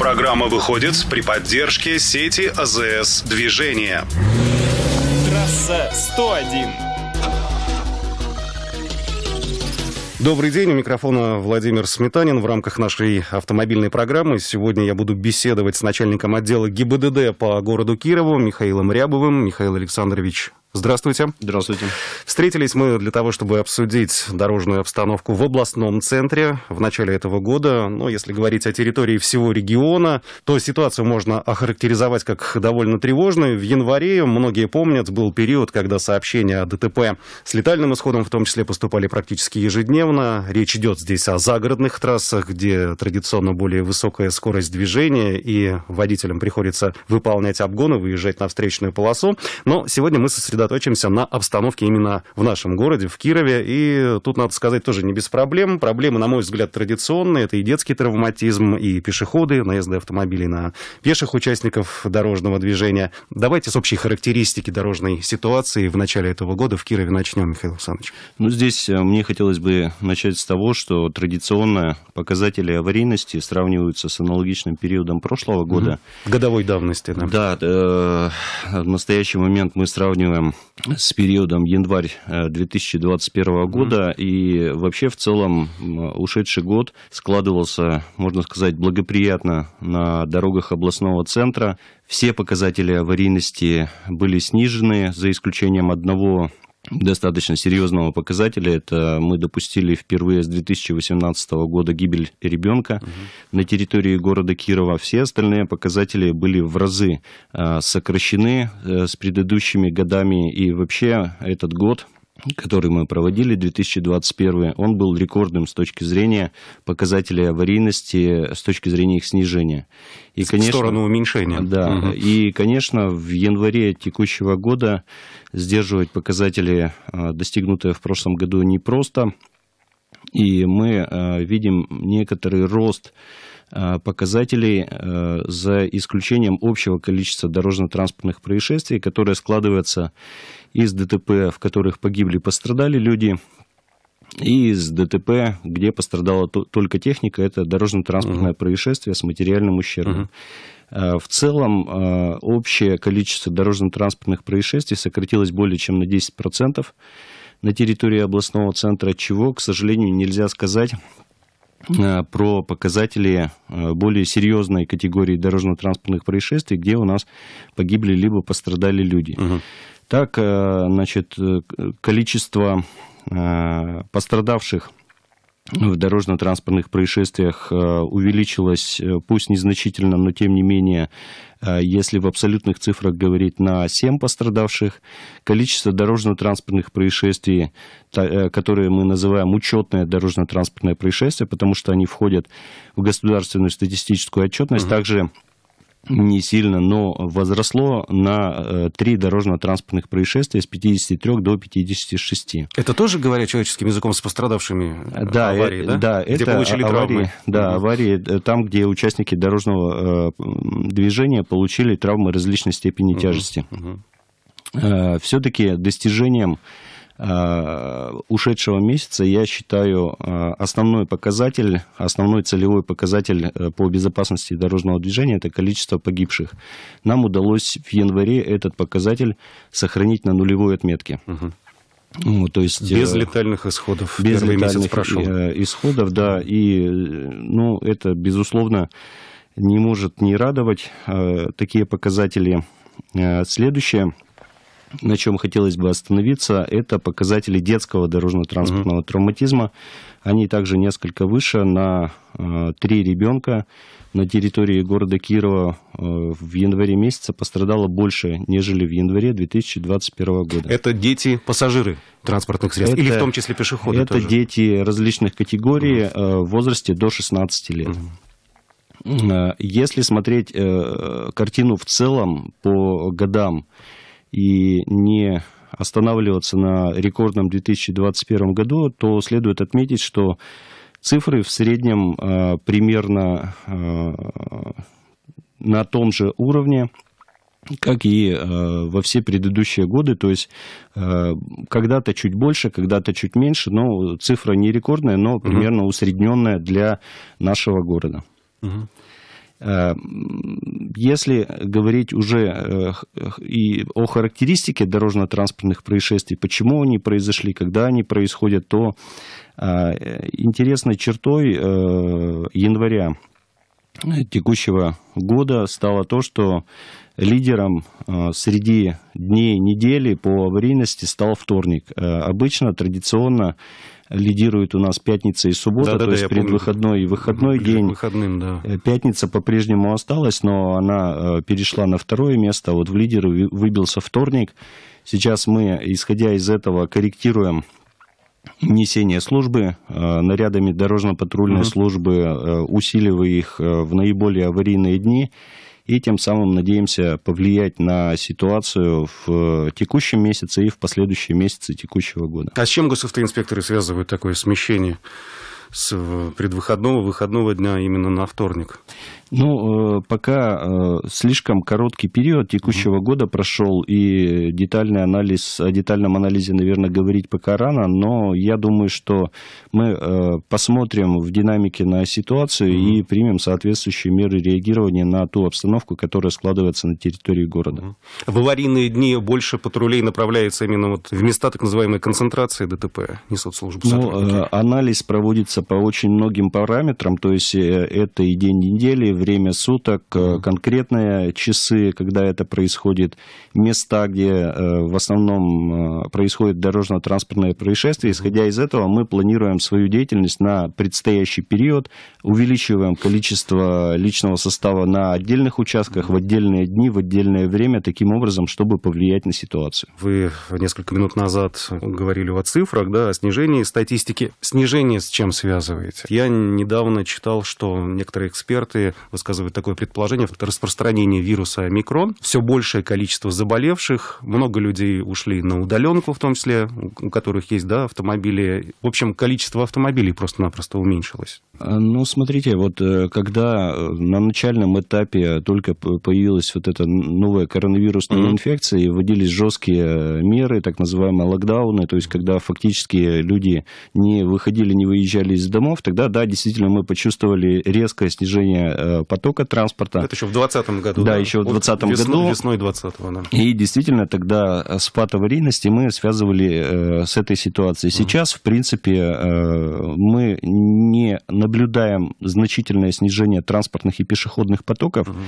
Программа выходит при поддержке сети АЗС «Движение». Трасса 101. Добрый день. У микрофона Владимир Сметанин. В рамках нашей автомобильной программы сегодня я буду беседовать с начальником отдела ГИБДД по городу Кирову Михаилом Рябовым. Михаил Александрович, Здравствуйте. Здравствуйте. Встретились мы для того, чтобы обсудить дорожную обстановку в областном центре в начале этого года. Но если говорить о территории всего региона, то ситуацию можно охарактеризовать как довольно тревожную. В январе, многие помнят, был период, когда сообщения о ДТП с летальным исходом в том числе поступали практически ежедневно. Речь идет здесь о загородных трассах, где традиционно более высокая скорость движения, и водителям приходится выполнять обгоны, выезжать на встречную полосу. Но сегодня мы сосредоточились сосредоточимся на обстановке именно в нашем городе, в Кирове. И тут, надо сказать, тоже не без проблем. Проблемы, на мой взгляд, традиционные. Это и детский травматизм, и пешеходы, наезды автомобилей на пеших участников дорожного движения. Давайте с общей характеристики дорожной ситуации в начале этого года в Кирове начнем, Михаил Александрович. Ну, здесь э, мне хотелось бы начать с того, что традиционно показатели аварийности сравниваются с аналогичным периодом прошлого года. Угу. Годовой давности, да. Да, э, в настоящий момент мы сравниваем с периодом январь 2021 э, года, mm-hmm. и вообще в целом ушедший год складывался, можно сказать, благоприятно на дорогах областного центра. Все показатели аварийности были снижены, за исключением одного достаточно серьезного показателя. Это мы допустили впервые с 2018 года гибель ребенка угу. на территории города Кирова. Все остальные показатели были в разы а, сокращены э, с предыдущими годами. И вообще этот год который мы проводили 2021, он был рекордным с точки зрения показателей аварийности, с точки зрения их снижения. И, конечно, сторону уменьшения. Да. Угу. И, конечно, в январе текущего года сдерживать показатели, э, достигнутые в прошлом году, непросто. И мы э, видим некоторый рост э, показателей за исключением общего количества дорожно-транспортных происшествий, которые складываются из ДТП, в которых погибли, пострадали люди, и из ДТП, где пострадала только техника, это дорожно-транспортное uh-huh. происшествие с материальным ущербом. Uh-huh. В целом а, общее количество дорожно-транспортных происшествий сократилось более чем на 10% на территории областного центра, чего, к сожалению, нельзя сказать а, про показатели более серьезной категории дорожно-транспортных происшествий, где у нас погибли либо пострадали люди. Угу. Так, э, значит, э, количество э, пострадавших в дорожно-транспортных происшествиях увеличилось, пусть незначительно, но тем не менее, если в абсолютных цифрах говорить, на 7 пострадавших. Количество дорожно-транспортных происшествий, которые мы называем учетное дорожно-транспортное происшествие, потому что они входят в государственную статистическую отчетность, угу. также не сильно, но возросло на э, три дорожно-транспортных происшествия с 53 до 56. Это тоже, говоря человеческим языком, с пострадавшими э, да, аварии, э, да? Да, где это получили аварии, травмы. Да, аварии э, там, где участники дорожного движения получили травмы различной степени тяжести. Угу, угу. Все-таки достижением Э, ушедшего месяца я считаю э, основной показатель, основной целевой показатель э, по безопасности дорожного движения – это количество погибших. Нам удалось в январе этот показатель сохранить на нулевой отметке. Угу. Ну, то есть, без летальных исходов. Без летальных прошел. исходов, да. И, ну, это, безусловно, не может не радовать такие показатели. Следующее – на чем хотелось бы остановиться, это показатели детского дорожно-транспортного угу. травматизма. Они также несколько выше. На э, три э, ребенка на территории города Кирова э, в январе месяце пострадало больше, нежели в январе 2021 года. Это дети-пассажиры транспортных средств это, или в том числе пешеходы? Это тоже? дети различных категорий угу. в возрасте до 16 лет. Угу. Uh Если смотреть картину в целом по годам, и не останавливаться на рекордном 2021 году, то следует отметить, что цифры в среднем э, примерно э, на том же уровне, как и э, во все предыдущие годы, то есть э, когда-то чуть больше, когда-то чуть меньше, но цифра не рекордная, но примерно усредненная для нашего города. Угу. Эм, если говорить уже э, и о характеристике дорожно-транспортных происшествий, почему они произошли, когда они происходят, то э, интересной чертой э, января текущего года стало то, что лидером среди дней недели по аварийности стал вторник. Обычно, традиционно, лидирует у нас пятница и суббота, да, то да, есть предвыходной и выходной день. Выходным, да. Э, пятница по-прежнему осталась, но она э, перешла на второе место, вот в лидеры выбился вторник. Сейчас мы, исходя из этого, корректируем несение службы э, нарядами дорожно-патрульной угу. службы, усиливая их в наиболее аварийные дни и тем самым надеемся повлиять на ситуацию в э, текущем месяце и в последующие месяцы текущего года. А с чем госавтоинспекторы связывают такое смещение? с предвыходного выходного дня именно на вторник? Ну, э, пока э, слишком короткий период текущего года прошел, и детальный анализ, о детальном анализе, наверное, говорить пока рано, но я думаю, что мы э, посмотрим в динамике на ситуацию и примем соответствующие меры реагирования на ту обстановку, которая складывается на территории города. В аварийные дни больше патрулей направляется именно вот в места так называемой концентрации ДТП, несут службы. Ну, анализ проводится разнятся по очень многим параметрам, то есть э, это и день недели, время суток, э, конкретные часы, когда это происходит, места, где э, в основном происходит дорожно-транспортное происшествие. Исходя из этого, мы планируем свою деятельность на предстоящий период, увеличиваем количество личного состава на отдельных участках, в отдельные дни, в отдельное время, таким образом, чтобы повлиять на ситуацию. Вы несколько минут назад говорили о цифрах, да, о снижении статистики. Снижение с чем связано? связываете. Я недавно читал, что некоторые эксперты высказывают такое предположение, что распространение вируса микрон, все большее количество заболевших, много людей ушли на удаленку, в том числе, у которых есть да, автомобили. В общем, количество автомобилей просто-напросто уменьшилось. А, ну, смотрите, вот э, когда э, на начальном этапе только появилась вот эта новая коронавирусная mm-hmm. инфекция, и вводились жесткие э, меры, так называемые локдауны, то есть когда фактически люди не выходили, не выезжали из домов, тогда, да, действительно, мы почувствовали резкое снижение э, потока транспорта. Это еще в 2020 году. Да, да? еще в 2020 году. Весной 2020, да. И действительно, тогда э, спад аварийности мы связывали э, с этой ситуацией. Сейчас, в принципе, мы не наблюдаем значительное снижение транспортных и пешеходных потоков. Угу.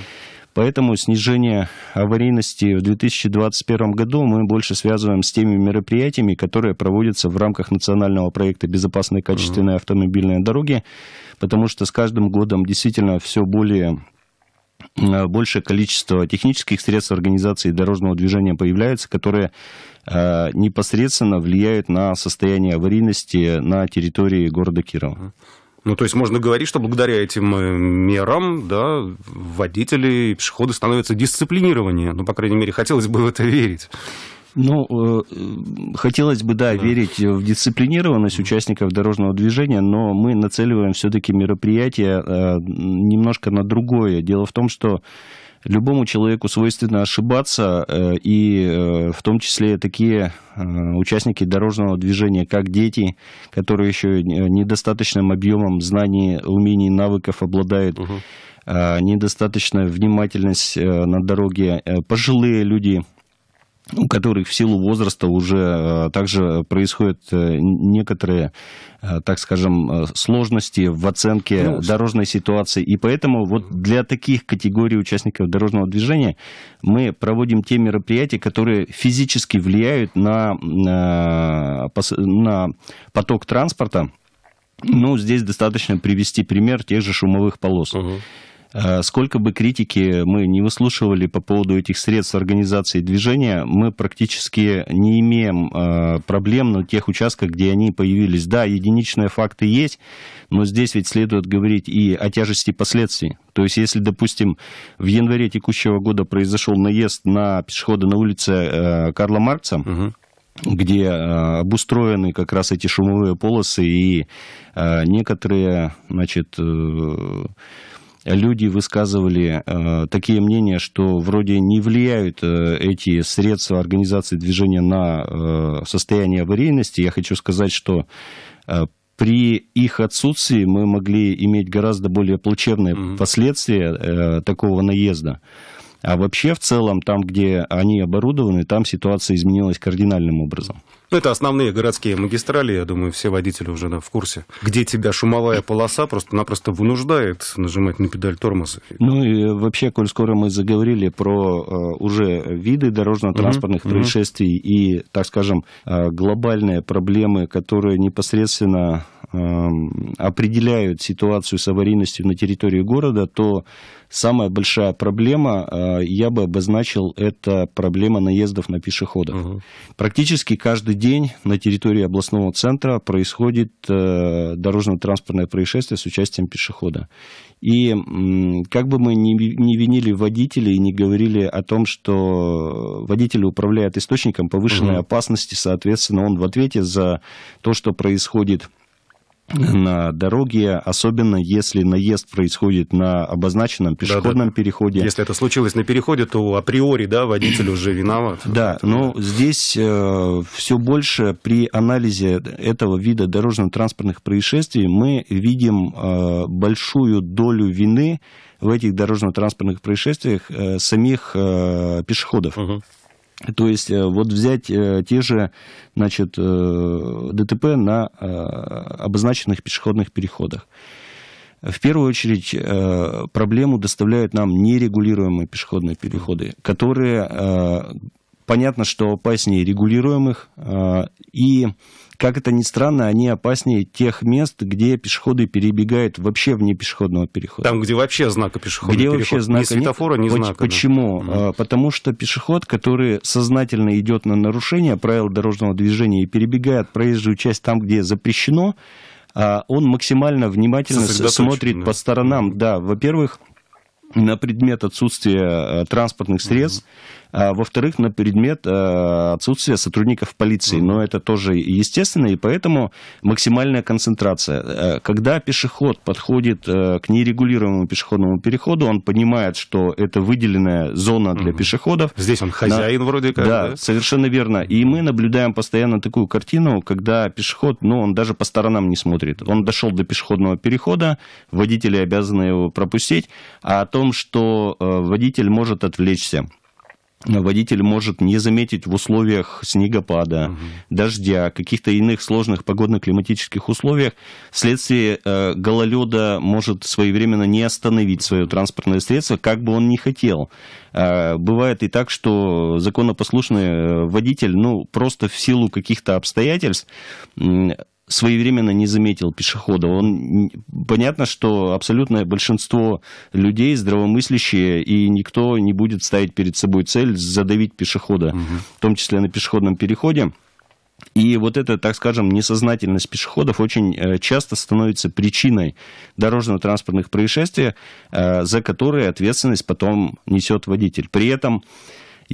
Поэтому снижение аварийности в 2021 году мы больше связываем с теми мероприятиями, которые проводятся в рамках национального проекта «Безопасные качественные автомобильные дороги», потому что с каждым годом действительно все более э, большее количество технических средств организации дорожного движения появляется, которые э, непосредственно влияют на состояние аварийности на территории города Кирова. Ну, то есть можно говорить, что благодаря этим э, мерам, да, водители и пешеходы становятся дисциплинированнее. Ну, по крайней мере, хотелось бы в это верить. Ну, э, хотелось бы, да, да, верить в дисциплинированность участников дорожного движения, но мы нацеливаем все-таки мероприятие э, немножко на другое. Дело в том, что Любому человеку свойственно ошибаться, э, и э, в том числе такие э, участники дорожного движения, как дети, которые еще недостаточным объемом знаний, умений, навыков обладают, угу. недостаточная внимательность на дороге, пожилые люди – у ну, которых в силу возраста уже э, также происходят э, некоторые, э, так скажем, сложности в оценке ну, дорожной ситуации. И поэтому вот для таких категорий участников дорожного движения мы проводим те мероприятия, которые физически влияют на, на поток транспорта. Ну, здесь достаточно привести пример тех же шумовых полос. Угу. Э, сколько бы критики мы не выслушивали по поводу этих средств организации движения, мы практически не имеем э, проблем на тех участках, где они появились. Да, единичные факты есть, но здесь ведь следует говорить и о тяжести последствий. То есть, если, допустим, в январе текущего года произошел наезд на пешехода на улице э, Карла Маркса, угу где обустроены как раз эти шумовые полосы и некоторые, значит, люди высказывали э, такие мнения, что вроде не влияют э, эти средства организации движения на э, состояние аварийности. Я хочу сказать, что э, при их отсутствии мы могли иметь гораздо более плачевные mm-hmm. последствия э, такого наезда. А вообще, в целом, там, где они оборудованы, там ситуация изменилась кардинальным образом. Ну, это основные городские магистрали, я думаю, все водители уже да, в курсе. Где тебя шумовая полоса просто-напросто вынуждает нажимать на педаль тормоза. Ну и вообще, коль скоро мы заговорили про э, уже виды дорожно-транспортных uh -huh, происшествий Uh -huh. и, так скажем, э, глобальные проблемы, которые непосредственно э, определяют ситуацию с аварийностью на территории города, то Самая большая проблема, э, я бы обозначил, это проблема наездов на пешеходов. Угу. Практически каждый день на территории областного центра происходит э, дорожно-транспортное происшествие с участием пешехода. И как бы мы ни винили водителей, и не говорили о том, что водитель управляет источником повышенной угу. опасности, соответственно, он в ответе за то, что происходит на дороге, особенно если наезд происходит на обозначенном пешеходном да, переходе. Если это случилось на переходе, то априори да, водитель уже виноват. Да, но здесь э, все больше при анализе этого вида дорожно-транспортных происшествий мы видим э, большую долю вины в этих дорожно-транспортных происшествиях э, самих э, пешеходов. Угу. То есть э, вот взять э, те же значит, э, ДТП на обозначенных пешеходных переходах. В первую очередь проблему доставляют нам нерегулируемые пешеходные переходы, которые, понятно, что опаснее регулируемых, и как это ни странно, они опаснее тех мест, где пешеходы перебегают вообще вне пешеходного перехода. Там, где вообще знака пешехода. Где переход. вообще знака ни светофора, ни знака. Почему? Да. Потому что пешеход, который сознательно идет на нарушение правил дорожного движения и перебегает проезжую часть там, где запрещено, а, он максимально внимательно смотрит да. по сторонам. Да, во-первых, на предмет отсутствия а, транспортных средств. mm а, во-вторых, на предмет а, отсутствия сотрудников полиции. Но это тоже естественно, и поэтому максимальная концентрация. Э, когда пешеход подходит э, к нерегулируемому пешеходному переходу, он понимает, что это выделенная зона для пешеходов. Здесь он хозяин на... вроде как. Да, да, совершенно верно. И мы наблюдаем постоянно такую картину, когда пешеход, ну, он даже по сторонам не смотрит. Он дошел до пешеходного перехода, водители обязаны его пропустить, а о том, что э, водитель может отвлечься водитель может не заметить в условиях снегопада, угу. дождя, каких-то иных сложных погодно-климатических условиях. Вследствие э, гололеда может своевременно не остановить свое транспортное средство, как бы он ни хотел. Э, бывает и так, что законопослушный э, водитель, ну, просто в силу каких-то обстоятельств своевременно не заметил пешехода. Он, понятно, что абсолютное большинство людей здравомыслящие, и никто не будет ставить перед собой цель задавить пешехода, угу. в том числе на пешеходном переходе. И вот эта, так скажем, несознательность пешеходов очень э, часто становится причиной дорожно-транспортных происшествий, э, за которые ответственность потом несет водитель. При этом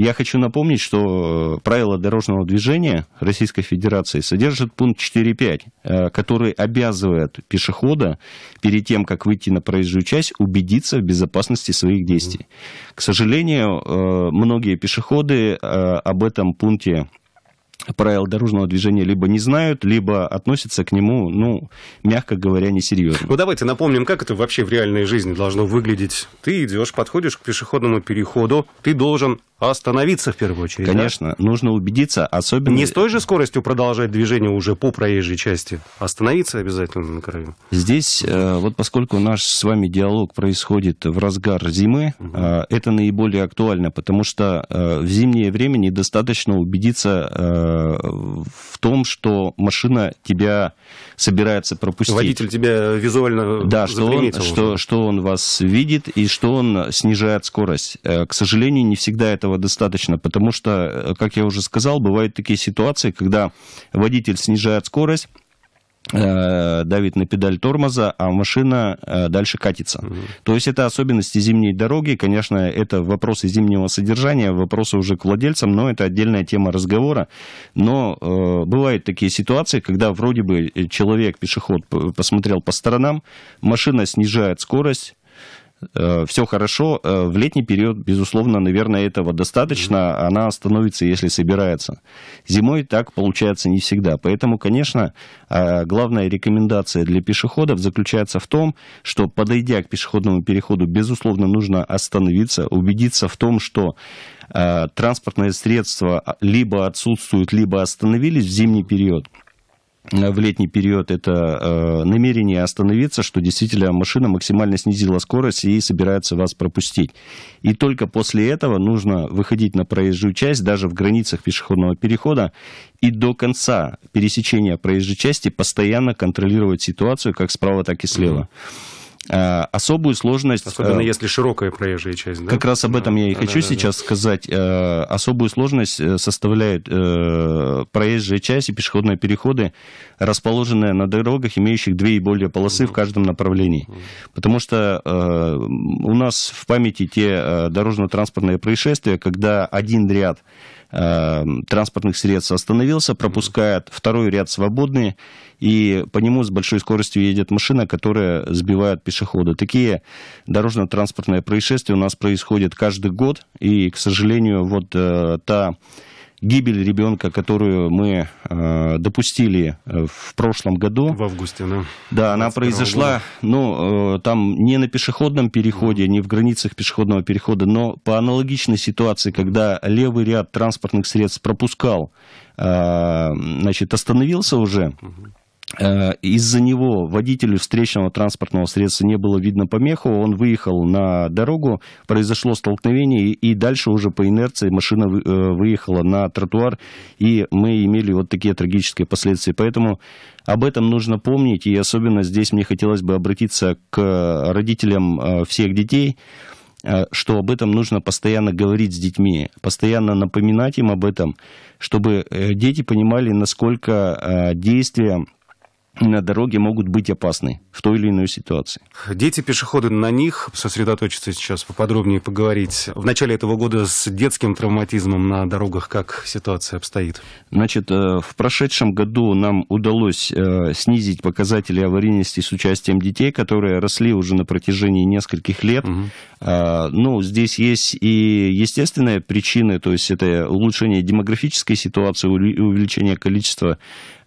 я хочу напомнить, что э, правила дорожного движения Российской Федерации содержат пункт 4.5, э, который обязывает пешехода перед тем, как выйти на проезжую часть, убедиться в безопасности своих действий. К сожалению, э, многие пешеходы об этом пункте правил дорожного движения либо не знают, либо относятся к нему, ну, мягко говоря, несерьезно. Ну, давайте напомним, как это вообще в реальной жизни должно выглядеть. Ты идешь, подходишь к пешеходному переходу, ты должен остановиться в первую очередь. Конечно, да? нужно убедиться, особенно... Не с той же скоростью продолжать движение уже по проезжей части. Остановиться обязательно на краю. Здесь, э, вот поскольку наш с вами диалог происходит в разгар зимы, угу. это наиболее актуально, потому что э, в зимнее время недостаточно убедиться в том, что машина тебя собирается пропустить. Водитель тебя визуально да, что он, что, что он вас видит и что он снижает скорость. Э, к сожалению, не всегда этого достаточно, потому что, э, как я уже сказал, бывают такие ситуации, когда водитель снижает скорость, Э, давит на педаль тормоза, а машина э, дальше катится. Угу. То есть это особенности зимней дороги, конечно, это вопросы зимнего содержания, вопросы уже к владельцам, но это отдельная тема разговора. Но э, бывают такие ситуации, когда вроде бы э, человек, пешеход, посмотрел по сторонам, машина снижает скорость, Э, все хорошо. Э, в летний период, безусловно, наверное, этого достаточно. Она остановится, если собирается. Зимой так получается не всегда. Поэтому, конечно, э, главная рекомендация для пешеходов заключается в том, что, подойдя к пешеходному переходу, безусловно, нужно остановиться, убедиться в том, что транспортные средства либо отсутствуют, либо остановились в зимний период в летний период это э, намерение остановиться, что действительно машина максимально снизила скорость и собирается вас пропустить. И только после этого нужно выходить на проезжую часть, даже в границах пешеходного перехода, и до конца пересечения проезжей части постоянно контролировать ситуацию как справа, так и слева. Mm-hmm. Э, особую сложность... Особенно э, если широкая проезжая часть, да? Как раз об этом да, я и да, хочу да, сейчас да. сказать. Э, особую сложность составляют проезжая часть и пешеходные переходы, расположенные на дорогах, имеющих две и более полосы в каждом направлении. Потому что у нас в памяти те дорожно-транспортные происшествия, когда один ряд Эм, транспортных средств остановился, пропускает второй ряд свободный, и по нему с большой скоростью едет машина, которая сбивает пешехода. Такие дорожно-транспортные происшествия у нас происходят каждый год, и, к сожалению, вот э, та гибель ребенка, которую мы э, допустили э, в прошлом году. В августе, да? Да, она произошла, года. ну, э, там не на пешеходном переходе, не в границах пешеходного перехода, но по аналогичной ситуации, когда левый ряд транспортных средств пропускал, э, значит, остановился уже, угу. Э, из-за него водителю встречного транспортного средства не было видно помеху, он выехал на дорогу, произошло столкновение, и дальше уже по инерции машина э, выехала на тротуар, и мы имели вот такие трагические последствия. Поэтому об этом нужно помнить, и особенно здесь мне хотелось бы обратиться к родителям э, всех детей, что об этом нужно постоянно говорить с детьми, постоянно напоминать им об этом, чтобы дети понимали, насколько действия на дороге могут быть опасны в той или иной ситуации. Дети, пешеходы, на них сосредоточиться сейчас поподробнее поговорить. В начале этого года с детским травматизмом на дорогах как ситуация обстоит? Значит, э, в прошедшем году нам удалось э, снизить показатели аварийности с участием детей, которые росли уже на протяжении нескольких лет. Угу. Ну, здесь есть и естественные причины, то есть это улучшение демографической ситуации, увеличение количества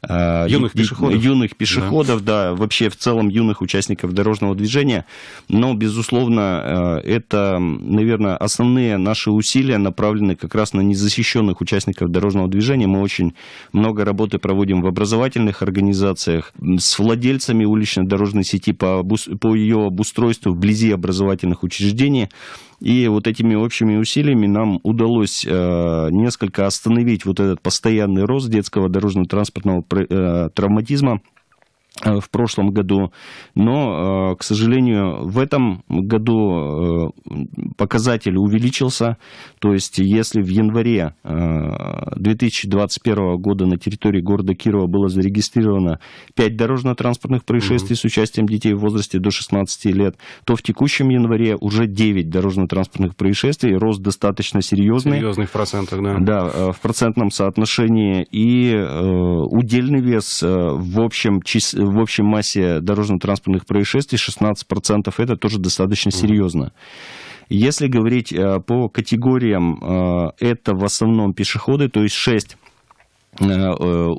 Э, юных пешеходов, юных пешеходов да. да, вообще в целом юных участников дорожного движения. Но, безусловно, э, это, наверное, основные наши усилия направлены как раз на незащищенных участников дорожного движения. Мы очень много работы проводим в образовательных организациях с владельцами уличной дорожной сети по, по ее обустройству вблизи образовательных учреждений. И вот этими общими усилиями нам удалось э, несколько остановить вот этот постоянный рост детского дорожно-транспортного э, травматизма. Э, в прошлом году, но, э, к сожалению, в этом году э, показатель увеличился, то есть если в январе 2021 года на территории города Кирова было зарегистрировано 5 дорожно-транспортных происшествий mm с участием детей в возрасте до 16 лет, то в текущем январе уже 9 дорожно-транспортных происшествий, рост достаточно серьезный. Серьезный в процентах, да. Да, в процентном соотношении, и удельный вес в общем числе в общей массе дорожно-транспортных происшествий 16%. Это тоже достаточно серьезно. Если говорить э, по категориям, э, это в основном пешеходы, то есть 6 э,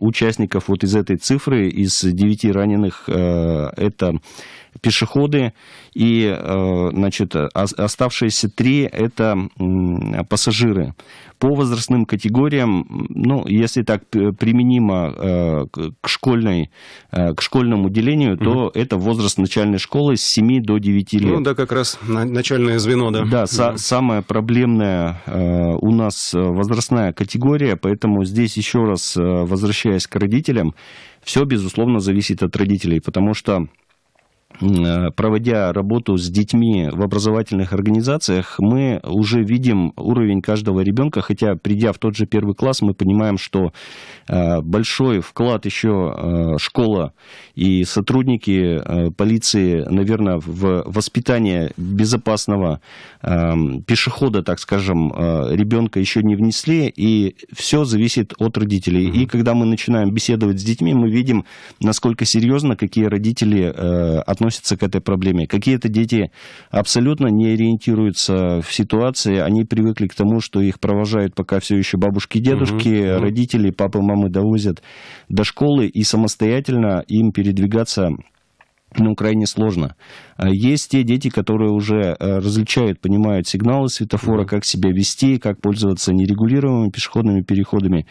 участников вот из этой цифры, из 9 раненых, это пешеходы и, э, значит, оставшиеся три – это пассажиры. По возрастным категориям, ну, если так применимо э, к, школьной, э, к школьному делению, то угу. это возраст начальной школы с 7 до 9 ну лет. Ну, да, как раз начальное звено, да. Да, да. самая проблемная у нас возрастная категория, поэтому здесь еще раз возвращаясь к родителям, все, безусловно, зависит от родителей, потому что Э, проводя работу с детьми в образовательных организациях, мы уже видим уровень каждого ребенка, хотя придя в тот же первый класс, мы понимаем, что э, большой вклад еще э, школа и сотрудники полиции, наверное, в воспитание безопасного пешехода, так скажем, ребенка еще не внесли, и все зависит от родителей. Mm-hmm. И когда мы начинаем беседовать с детьми, мы видим, насколько серьезно, какие родители относятся относятся к этой проблеме. Какие-то дети абсолютно не ориентируются в ситуации, они привыкли к тому, что их провожают пока все еще бабушки, дедушки, угу. родители, папы, мамы довозят до школы, и самостоятельно им передвигаться ну, крайне сложно. А есть те дети, которые уже э, различают, понимают сигналы светофора, как себя вести, как пользоваться нерегулируемыми пешеходными переходами.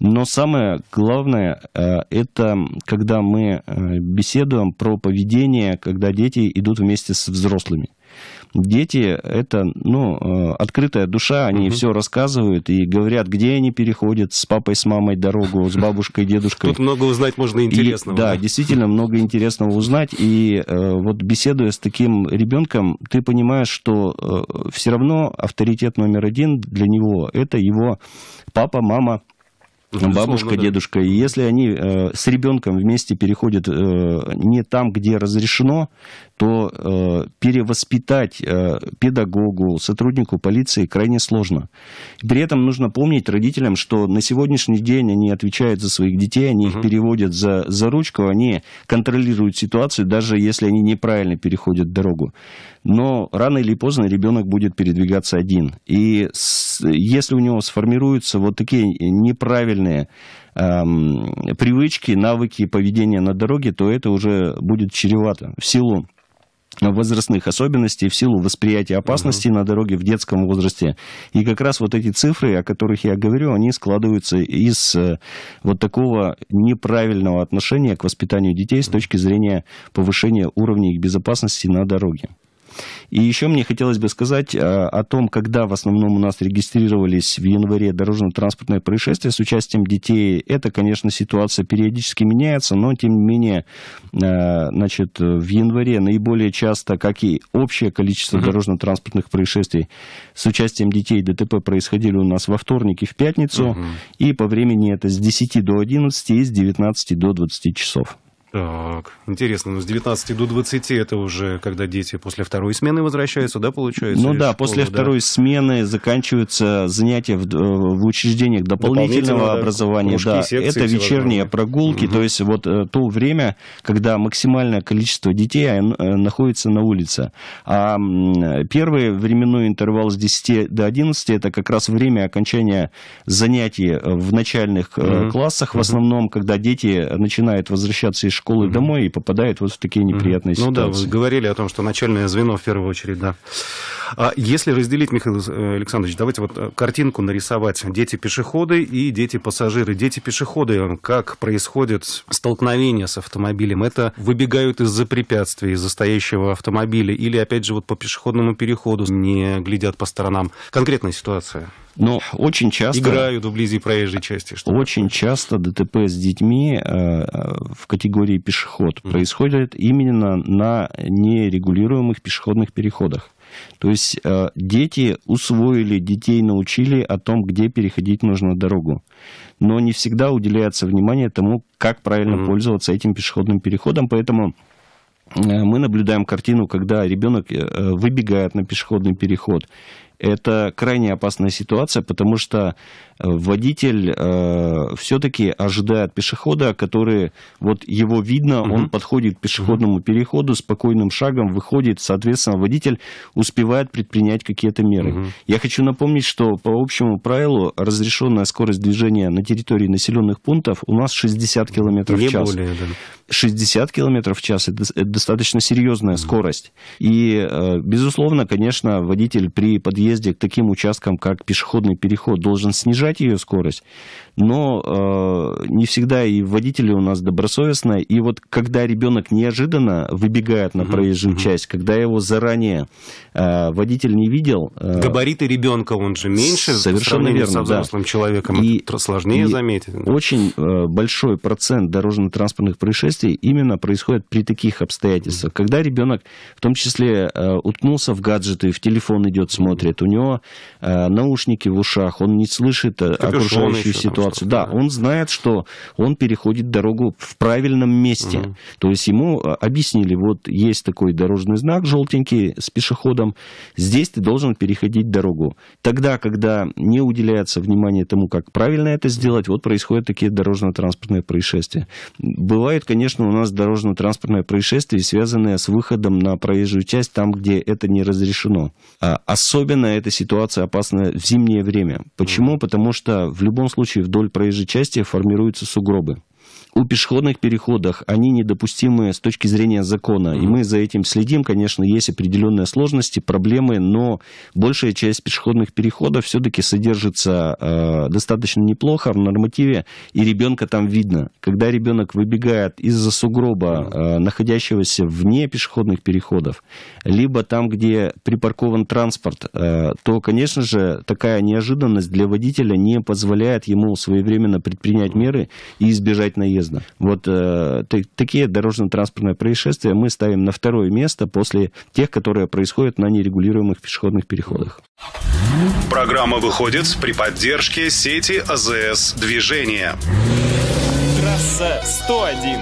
Но самое главное, э, это когда мы э, беседуем про поведение, когда дети идут вместе с взрослыми. Дети — это, ну, э, открытая душа, они угу. все рассказывают и говорят, где они переходят с папой, с мамой дорогу, с бабушкой, дедушкой. Тут много узнать можно интересного. И, да, да, действительно много интересного узнать. И э, вот беседуя с таким ребенком, ты понимаешь, что э, все равно авторитет номер один для него — это его папа, мама, ну, Безусловно, бабушка, да. дедушка. И если они э, с ребенком вместе переходят э, не там, где разрешено, то э, перевоспитать э, педагогу, сотруднику полиции крайне сложно. При этом нужно помнить родителям, что на сегодняшний день они отвечают за своих детей, они угу. их переводят за, за ручку, они контролируют ситуацию, даже если они неправильно переходят дорогу. Но рано или поздно ребенок будет передвигаться один. И с, если у него сформируются вот такие неправильные эм, привычки, навыки поведения на дороге, то это уже будет чревато в силу возрастных особенностей в силу восприятия опасности угу. на дороге в детском возрасте. И как раз вот эти цифры, о которых я говорю, они складываются из э, вот такого неправильного отношения к воспитанию детей с точки зрения повышения уровня их безопасности на дороге. И еще мне хотелось бы сказать э, о том, когда в основном у нас регистрировались в январе дорожно-транспортное происшествия с участием детей. Это, конечно, ситуация периодически меняется, но, тем не менее, э, значит, в январе наиболее часто, как и общее количество угу. дорожно-транспортных происшествий с участием детей ДТП происходили у нас во вторник и в пятницу, угу. и по времени это с 10 до 11 и с 19 до 20 часов. Так, интересно, ну с 19 до 20 это уже когда дети после второй смены возвращаются, да, получается? Ну да, школу, после да? второй смены заканчиваются занятия в, э, в учреждениях дополнительного, образования. Кружки, да, секции, это вечерние прогулки, угу. то есть вот э, то время, когда максимальное количество детей э, находится на улице. А первый временной интервал с 10 до 11 это как раз время окончания занятий в начальных угу. классах, в основном, когда дети начинают возвращаться из школы школы домой и попадает вот в такие неприятные ну, ситуации. Ну да, вы говорили о том, что начальное звено в первую очередь, да. А Если разделить, Михаил э, Александрович, давайте вот э, картинку нарисовать. Дети-пешеходы и дети-пассажиры. Дети-пешеходы, э, как происходит столкновение с автомобилем? Это выбегают из-за препятствий, из-за стоящего автомобиля, или, опять же, вот по пешеходному переходу не глядят по сторонам? Конкретная ситуация. Но ну, очень часто... Играют вблизи проезжей части. Что очень часто ДТП с детьми в категории пешеход mm. происходит именно на нерегулируемых пешеходных переходах. То есть э, дети усвоили, детей научили о том, где переходить нужно дорогу. Но не всегда уделяется внимание тому, как правильно mm-hmm. пользоваться этим пешеходным переходом. Поэтому э, мы наблюдаем картину, когда ребенок э, выбегает на пешеходный переход это крайне опасная ситуация, потому что э, водитель э, все-таки ожидает пешехода, который, вот его видно, угу. он подходит к пешеходному переходу спокойным шагом, выходит, соответственно, водитель успевает предпринять какие-то меры. Угу. Я хочу напомнить, что по общему правилу разрешенная скорость движения на территории населенных пунктов у нас 60 км в час. Более, да. 60 км в час это, это достаточно серьезная угу. скорость. И, э, безусловно, конечно, водитель при подъезде съезде к таким участкам, как пешеходный переход, должен снижать ее скорость, но э, не всегда и водители у нас добросовестные. и вот когда ребенок неожиданно выбегает на проезжую mm-hmm. часть, когда его заранее э, водитель не видел... Э, Габариты ребенка, он же меньше, совершенно верно, со взрослым да. человеком, и, это сложнее и заметить. Да. Очень э, большой процент дорожно-транспортных происшествий именно происходит при таких обстоятельствах, mm когда ребенок в том числе э, уткнулся в гаджеты, в телефон идет, смотрит, делает. У него э, наушники в ушах, он не слышит э, Капюшон окружающую ситуацию. Да, он знает, что он переходит дорогу в правильном месте. Угу. То есть ему э, объяснили, вот есть такой дорожный знак желтенький с пешеходом, здесь ты должен переходить дорогу. Тогда, когда не уделяется внимание тому, как правильно это сделать, вот происходят такие дорожно-транспортные происшествия. Бывают, конечно, у нас дорожно-транспортные происшествия, связанные с выходом на проезжую часть там, где это не разрешено. А, особенно особенно эта ситуация опасна в зимнее время. Почему? Потому что в любом случае вдоль проезжей части формируются сугробы у пешеходных переходах они недопустимы с точки зрения закона. Mm-hmm. И мы за этим следим. Конечно, есть определенные сложности, проблемы, но большая часть пешеходных переходов все-таки содержится э, достаточно неплохо в нормативе, и ребенка там видно. Когда ребенок выбегает из-за сугроба, э, находящегося вне пешеходных переходов, либо там, где припаркован транспорт, э, то, конечно же, такая неожиданность для водителя не позволяет ему своевременно предпринять меры и избежать наезда поезда. Вот э, такие дорожно-транспортные происшествия мы ставим на второе место после тех, которые происходят на нерегулируемых пешеходных переходах. Программа выходит при поддержке сети АЗС «Движение». Трасса 101.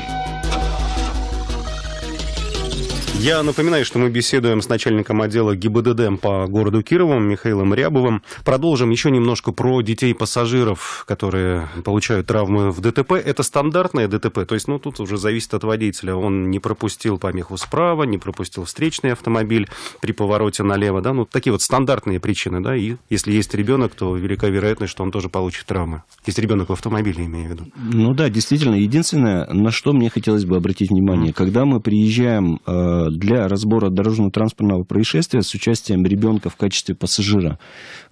Я напоминаю, что мы беседуем с начальником отдела ГИБДД по городу Кирову Михаилом Рябовым. Продолжим еще немножко про детей-пассажиров, которые получают травмы в ДТП. Это стандартное ДТП, то есть ну, тут уже зависит от водителя. Он не пропустил помеху справа, не пропустил встречный автомобиль при повороте налево. Да? Ну, такие вот стандартные причины. Да? И если есть ребенок, то велика вероятность, что он тоже получит травмы. Если ребенок в автомобиле, имею в виду. Ну да, действительно. Единственное, на что мне хотелось бы обратить внимание, mm. когда мы приезжаем э, для разбора дорожно-транспортного происшествия с участием ребенка в качестве пассажира.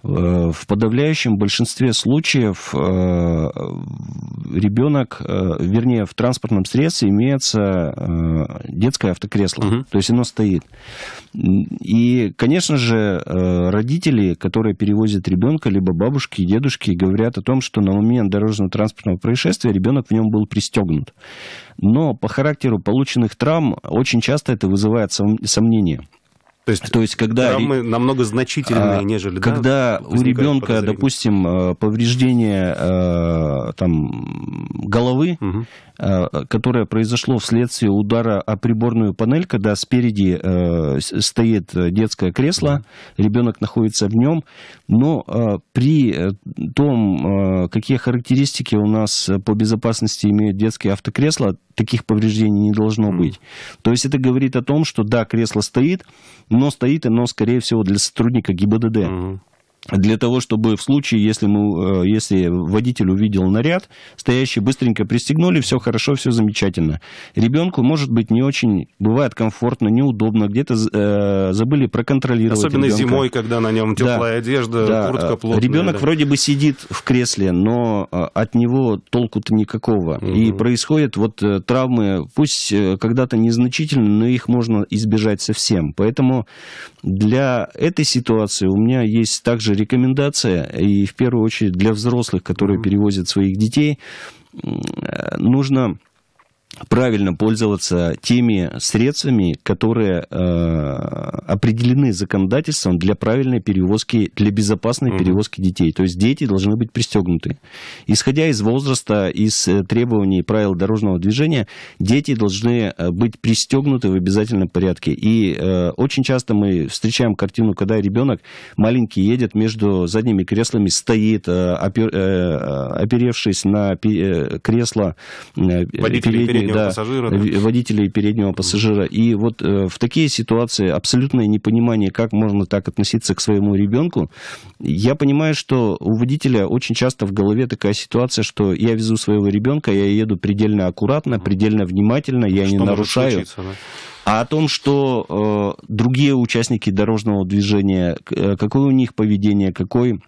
Э, в подавляющем большинстве случаев э, ребенок, э, вернее, в транспортном средстве имеется детское автокресло, угу. то есть оно стоит. И, конечно же, родители, которые перевозят ребенка, либо бабушки и дедушки, говорят о том, что на момент дорожно-транспортного происшествия ребенок в нем был пристегнут но по характеру полученных травм очень часто это вызывает сомнения. То есть, То есть когда травмы намного значительнее, а, нежели когда да, у ребенка, допустим, э, повреждение э, там головы, угу. которое произошло вследствие удара о приборную панель, когда спереди стоит детское кресло, угу. ребенок находится в нем, но э, при э, том, э, какие характеристики у нас по безопасности имеют детские автокресла, таких повреждений не должно быть. То есть это говорит о том, что да, кресло стоит, но стоит оно, скорее всего, для сотрудника ГИБДД. Mm для того, чтобы в случае, если, мы, э, если водитель увидел наряд, стоящий быстренько пристегнули, все хорошо, все замечательно. Ребенку, может быть, не очень, бывает комфортно, неудобно, где-то э, забыли проконтролировать Особенно ребенка. зимой, когда на нем теплая да, одежда, да, куртка э, плотная. Ребенок да. вроде бы сидит в кресле, но э, от него толку-то никакого. Угу. И происходят вот травмы, пусть когда-то незначительные, но их можно избежать совсем. Поэтому для этой ситуации у меня есть также же рекомендация, и в первую очередь для взрослых, которые перевозят своих детей, нужно правильно пользоваться теми средствами, которые э, определены законодательством для правильной перевозки, для безопасной mm-hmm. перевозки детей. То есть дети должны быть пристегнуты. Исходя из возраста, из э, требований правил дорожного движения, дети должны э, быть пристегнуты в обязательном порядке. И э, очень часто мы встречаем картину, когда ребенок маленький едет между задними креслами, стоит, э, опер, э, оперевшись на пи, э, кресло э, переднего переднего да, пассажира. Да. Водителей переднего пассажира. И вот э, в такие ситуации абсолютное непонимание, как можно так относиться к своему ребенку. Я понимаю, что у водителя очень часто в голове такая ситуация, что я везу своего ребенка, я еду предельно аккуратно, предельно внимательно, я что не нарушаю. А о том, что э, другие участники дорожного движения, э, какое у них поведение, какой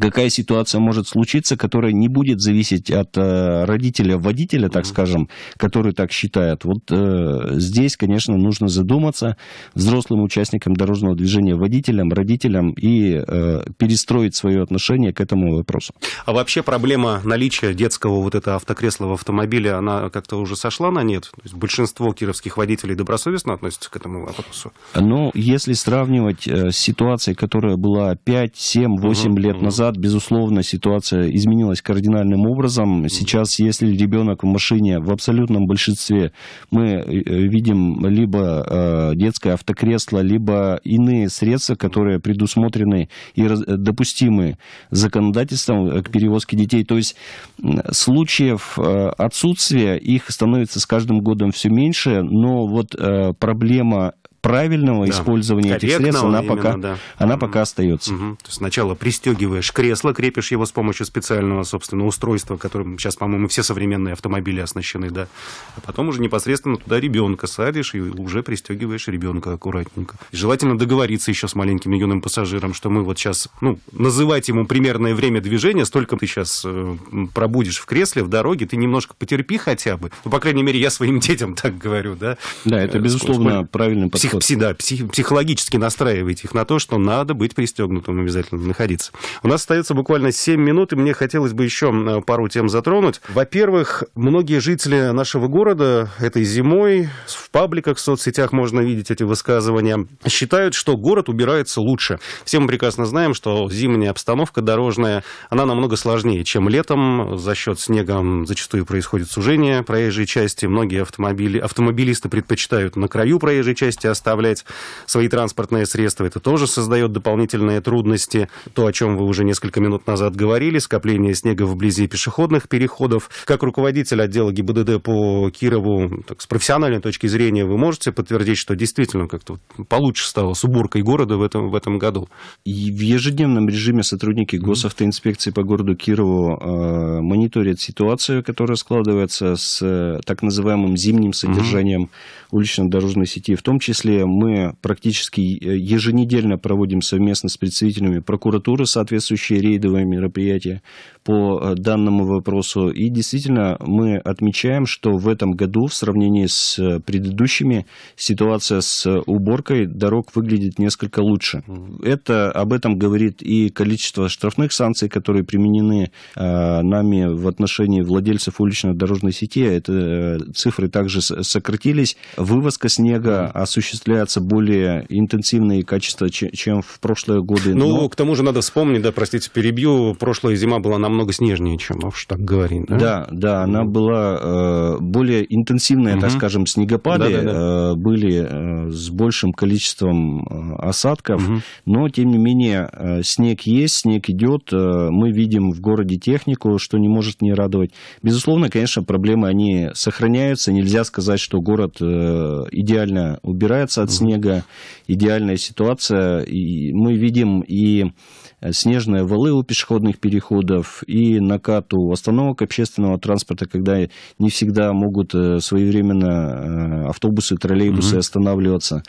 какая ситуация может случиться, которая не будет зависеть от э, родителя-водителя, так скажем, который так считает. Вот э, здесь, конечно, нужно задуматься взрослым участникам дорожного движения, водителям, родителям и э, перестроить свое отношение к этому вопросу. А вообще проблема наличия детского вот этого автокресла в автомобиле, она как-то уже сошла на нет? То есть большинство кировских водителей добросовестно относятся к этому вопросу? Ну, если сравнивать э, с ситуацией, которая была 5, 7, 8 mm-hmm. лет назад, назад, безусловно, ситуация изменилась кардинальным образом. Сейчас, если ребенок в машине в абсолютном большинстве, мы э, видим либо э, детское автокресло, либо иные средства, которые предусмотрены и э, допустимы законодательством к перевозке детей. То есть случаев отсутствия, их становится с каждым годом все меньше, но вот проблема правильного да. использования этих средств, она именно, пока, да. она пока остается. Угу. То есть сначала пристегиваешь кресло, крепишь его с помощью специального, собственно, устройства, которым сейчас, по-моему, все современные автомобили оснащены, да. А потом уже непосредственно туда ребенка садишь и уже пристегиваешь ребенка аккуратненько. И желательно договориться еще с маленьким юным пассажиром, что мы вот сейчас, ну, называть ему примерное время движения, столько ты сейчас э, пробудешь в кресле, в дороге, ты немножко потерпи хотя бы. Ну, по крайней мере, я своим детям так говорю, да. Да, это, э, безусловно, правильный подход. Вот. Пси, да, псих, психологически настраиваете их на то, что надо быть пристегнутым обязательно находиться. У нас остается буквально 7 минут, и мне хотелось бы еще пару тем затронуть. Во-первых, многие жители нашего города этой зимой в пабликах, в соцсетях можно видеть эти высказывания, считают, что город убирается лучше. Все мы прекрасно знаем, что зимняя обстановка дорожная, она намного сложнее, чем летом. За счет снега зачастую происходит сужение проезжей части. Многие автомобили, автомобилисты предпочитают на краю проезжей части оставлять свои транспортные средства. Это тоже создает дополнительные трудности. То, о чем вы уже несколько минут назад говорили, скопление снега вблизи пешеходных переходов. Как руководитель отдела ГИБДД по Кирову, так, с профессиональной точки зрения, вы можете подтвердить, что действительно как-то получше стало с уборкой города в этом, в этом году? И в ежедневном режиме сотрудники госавтоинспекции по городу Кирову э, мониторят ситуацию, которая складывается с э, так называемым зимним содержанием mm-hmm. улично-дорожной сети, в том числе числе мы практически э, еженедельно проводим совместно с представителями прокуратуры соответствующие рейдовые мероприятия по э, данному вопросу. И действительно, мы отмечаем, что в этом году в сравнении с э, предыдущими ситуация с э, уборкой дорог выглядит несколько лучше. Это об этом говорит и количество штрафных санкций, которые применены э, нами в отношении владельцев уличной дорожной сети. Это э, цифры также сократились. Вывозка снега осуществляется более интенсивно и качественно, чем в прошлые годы. Ну, Но... к тому же надо вспомнить, да, простите, перебью, прошлая зима была намного намного снежнее, чем в а Штангавари, да? Да, да, она была э, более интенсивная, угу. так скажем, снегопады Э, были э, с большим количеством э, осадков, угу. но, тем не менее, э, снег есть, снег идет, э, мы видим в городе технику, что не может не радовать. Безусловно, конечно, проблемы, они сохраняются, нельзя сказать, что город э, идеально убирается от угу. снега, идеальная ситуация, и мы видим и Э, снежные валы у пешеходных переходов и накату остановок общественного транспорта, когда не всегда могут э, своевременно э, автобусы, троллейбусы угу. останавливаться.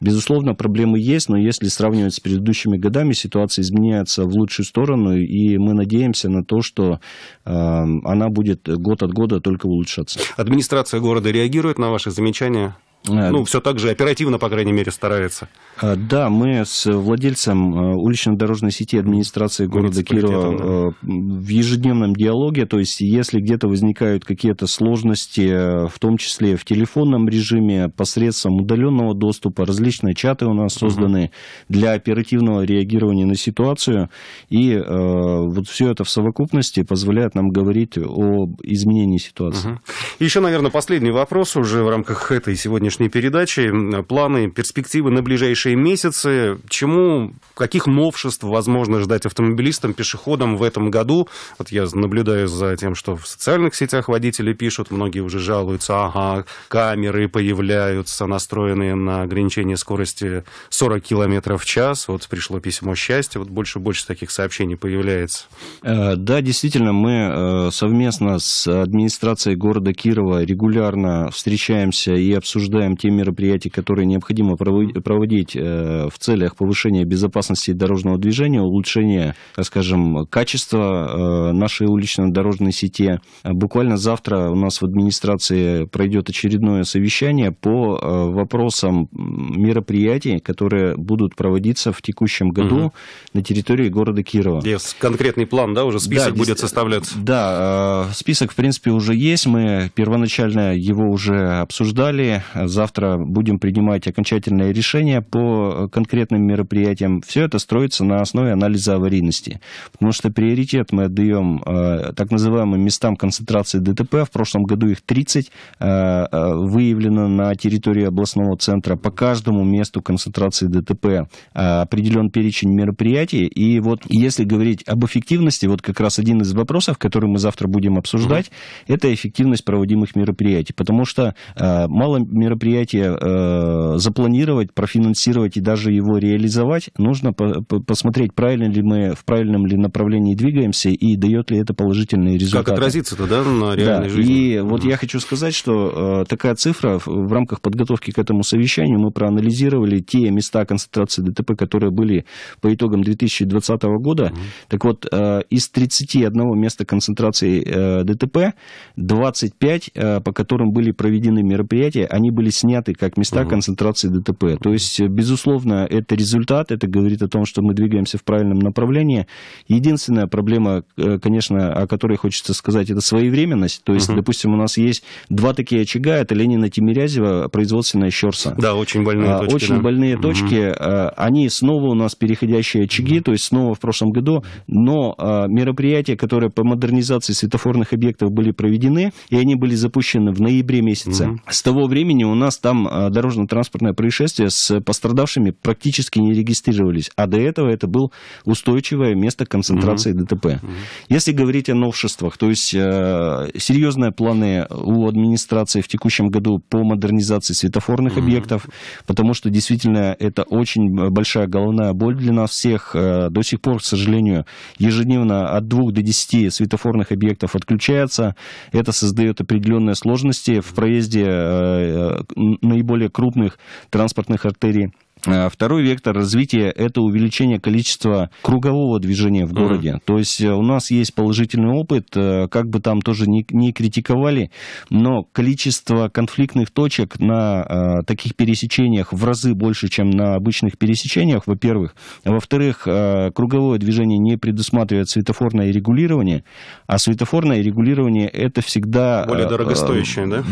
Безусловно, проблемы есть, но если сравнивать с предыдущими годами, ситуация изменяется в лучшую сторону, и мы надеемся на то, что эм, она будет год от года только улучшаться. Администрация города реагирует на ваши замечания? Э, ну, все так же оперативно, по крайней мере, старается. Э, да, мы с владельцем э, улично-дорожной сети администрации города Кирова да. в ежедневном диалоге. То есть, если где-то возникают какие-то сложности, в том числе в телефонном режиме, посредством удаленного доступа, различные чаты у нас созданы угу. для оперативного реагирования на ситуацию. И э, вот все это в совокупности позволяет нам говорить об изменении ситуации. Угу. Еще, наверное, последний вопрос уже в рамках этой сегодняшней сегодняшней передачи, планы, перспективы на ближайшие месяцы, чему, каких новшеств возможно ждать автомобилистам, пешеходам в этом году. Вот я наблюдаю за тем, что в социальных сетях водители пишут, многие уже жалуются, ага, камеры появляются, настроенные на ограничение скорости 40 км в час. Вот пришло письмо счастья, вот больше и больше таких сообщений появляется. Э, да, действительно, мы э, совместно с администрацией города Кирова регулярно встречаемся и обсуждаем продолжаем те мероприятия, которые необходимо проводить э, в целях повышения безопасности дорожного движения, улучшения, э, скажем, качества э, нашей улично-дорожной сети. Буквально завтра у нас в администрации пройдет очередное совещание по вопросам мероприятий, которые будут проводиться в текущем году угу. на территории города Кирова. Есть конкретный план, да, уже список да, будет составляться? Да, список, в принципе, уже есть. Мы первоначально его уже обсуждали, завтра будем принимать окончательное решение по э, конкретным мероприятиям. Все это строится на основе анализа аварийности. Потому что приоритет мы отдаем э, так называемым местам концентрации ДТП. В прошлом году их 30 э, выявлено на территории областного центра. По каждому месту концентрации ДТП определен перечень мероприятий. И вот если говорить об эффективности, вот как раз один из вопросов, который мы завтра будем обсуждать, mm-hmm. это эффективность проводимых мероприятий. Потому что мало мероприятий мероприятие э, запланировать, профинансировать и даже его реализовать, нужно по по посмотреть, правильно ли мы в правильном ли направлении двигаемся и дает ли это положительные результаты. Как отразится-то, да, на реальной да. жизни? И mm. вот я хочу сказать, что э, такая цифра в, в рамках подготовки к этому совещанию мы проанализировали те места концентрации ДТП, которые были по итогам 2020 года. Mm. Так вот, э, из 31 места концентрации э, ДТП 25, э, по которым были проведены мероприятия, они были сняты как места угу. концентрации ДТП. То есть, э, безусловно, это результат, это говорит о том, что мы двигаемся в правильном направлении. Единственная проблема, э, конечно, о которой хочется сказать, это своевременность. То есть, угу. допустим, у нас есть два такие очага, это Ленина Тимирязева, производственная Щерса. Да, очень больные а, точки. Очень да. больные угу. точки. А, они снова у нас переходящие очаги, угу. то есть снова в прошлом году, но а, мероприятия, которые по модернизации светофорных объектов были проведены, и они были запущены в ноябре месяце, угу. с того времени у нас там а, дорожно-транспортное происшествие с пострадавшими практически не регистрировались. А до этого это было устойчивое место концентрации угу. ДТП. Угу. Если говорить о новшествах, то есть э, серьезные планы у администрации в текущем году по модернизации светофорных угу. объектов, потому что действительно это очень э, большая головная боль для нас всех. Э, до сих пор, к сожалению, ежедневно от 2 до 10 светофорных объектов отключается. Это создает определенные сложности в проезде Э, наиболее крупных транспортных артерий Э, второй вектор развития – это увеличение количества кругового движения в городе. Mm-hmm. То есть э, у нас есть положительный опыт, э, как бы там тоже не, не критиковали, но количество конфликтных точек на э, таких пересечениях в разы больше, чем на обычных пересечениях, во-первых. Во-вторых, э, круговое движение не предусматривает светофорное регулирование, а светофорное регулирование – это всегда… Более дорогостоящее, э, да?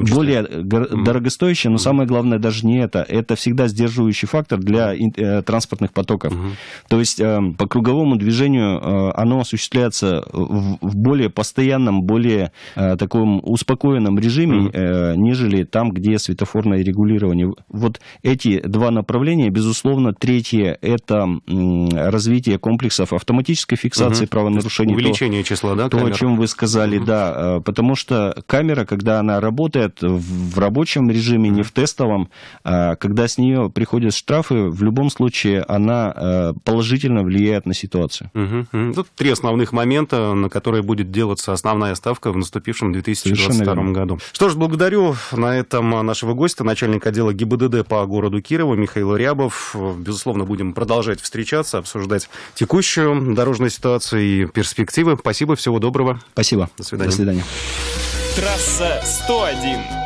Более mm-hmm. дорогостоящее, но самое главное даже не это. Это всегда сделано сдерживающий фактор для э, транспортных потоков. Угу. То есть э, по круговому движению э, оно осуществляется в более постоянном, более таком успокоенном режиме, угу. нежели там, где светофорное регулирование. Вот эти два направления, безусловно, третье – это развитие комплексов автоматической фиксации угу. правонарушений. Увеличение то, числа, да, То, камер? о чем вы сказали, угу. да. Потому что камера, когда она работает в рабочем режиме, не в тестовом, а, когда с нее приходят штрафы, в любом случае она э, положительно влияет на ситуацию. Угу. Тут три основных момента, на которые будет делаться основная ставка в наступившем 2022 году. Что ж, благодарю на этом нашего гостя, начальника отдела ГИБДД по городу Кирова Михаила Рябов. Безусловно, будем продолжать встречаться, обсуждать текущую дорожную ситуацию и перспективы. Спасибо, всего доброго. Спасибо. До свидания. До свидания. Трасса 101.